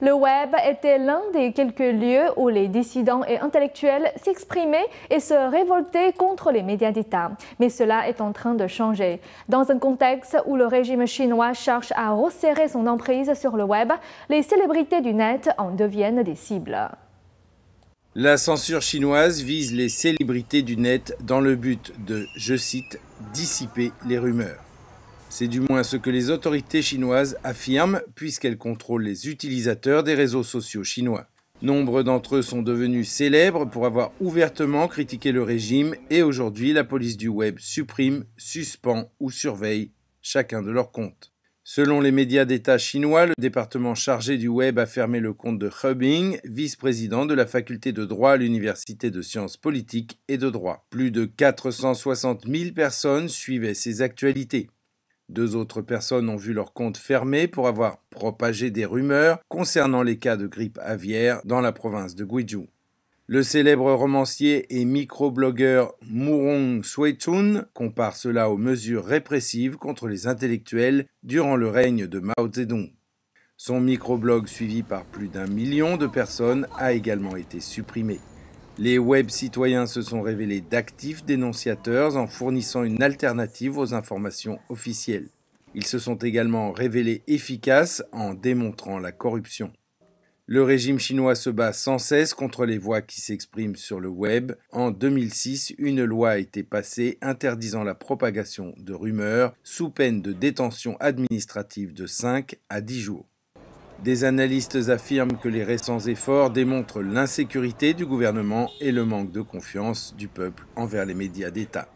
Le web était l'un des quelques lieux où les dissidents et intellectuels s'exprimaient et se révoltaient contre les médias d'État. Mais cela est en train de changer. Dans un contexte où le régime chinois cherche à resserrer son emprise sur le web, les célébrités du net en deviennent des cibles. La censure chinoise vise les célébrités du net dans le but de, je cite, dissiper les rumeurs. C'est du moins ce que les autorités chinoises affirment puisqu'elles contrôlent les utilisateurs des réseaux sociaux chinois. Nombre d'entre eux sont devenus célèbres pour avoir ouvertement critiqué le régime et aujourd'hui la police du web supprime, suspend ou surveille chacun de leurs comptes. Selon les médias d'État chinois, le département chargé du web a fermé le compte de He Bing, vice-président de la faculté de droit à l'Université de sciences politiques et de droit. Plus de 460 000 personnes suivaient ses actualités. Deux autres personnes ont vu leur compte fermé pour avoir propagé des rumeurs concernant les cas de grippe aviaire dans la province de Guizhou. Le célèbre romancier et microblogueur Murong Suetun compare cela aux mesures répressives contre les intellectuels durant le règne de Mao Zedong. Son microblog suivi par plus d'un million de personnes a également été supprimé. Les web citoyens se sont révélés d'actifs dénonciateurs en fournissant une alternative aux informations officielles. Ils se sont également révélés efficaces en démontrant la corruption. Le régime chinois se bat sans cesse contre les voix qui s'expriment sur le web. En 2006, une loi a été passée interdisant la propagation de rumeurs sous peine de détention administrative de 5 à 10 jours. Des analystes affirment que les récents efforts démontrent l'insécurité du gouvernement et le manque de confiance du peuple envers les médias d'État.